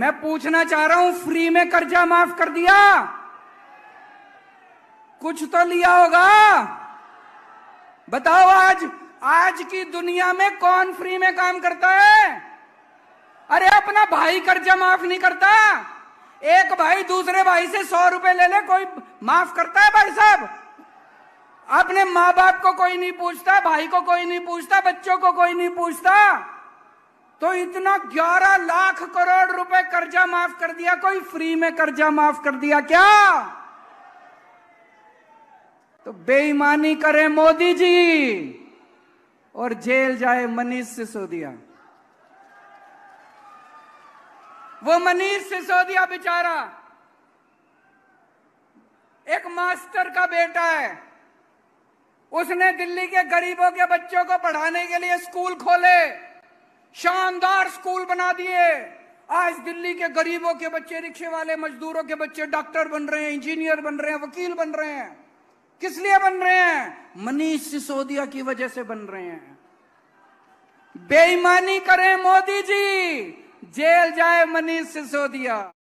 मैं पूछना चाह रहा हूं फ्री में कर्जा माफ कर दिया कुछ तो लिया होगा बताओ आज आज की दुनिया में कौन फ्री में काम करता है अरे अपना भाई कर्जा माफ नहीं करता एक भाई दूसरे भाई से सौ रुपए ले ले कोई माफ करता है भाई साहब अपने माँ बाप को कोई नहीं पूछता भाई को कोई नहीं पूछता बच्चों को कोई नहीं पूछता तो इतना ग्यारह लाख करोड़ कर्जा माफ कर दिया कोई फ्री में कर्जा माफ कर दिया क्या तो बेईमानी करे मोदी जी और जेल जाए मनीष सिसोदिया वो मनीष सिसोदिया बेचारा एक मास्टर का बेटा है उसने दिल्ली के गरीबों के बच्चों को पढ़ाने के लिए स्कूल खोले शानदार स्कूल बना दिए आज दिल्ली के गरीबों के बच्चे रिक्शे वाले मजदूरों के बच्चे डॉक्टर बन रहे हैं इंजीनियर बन रहे हैं वकील बन रहे हैं किस लिए बन रहे हैं मनीष सिसोदिया की वजह से बन रहे हैं बेईमानी करें मोदी जी जेल जाए मनीष सिसोदिया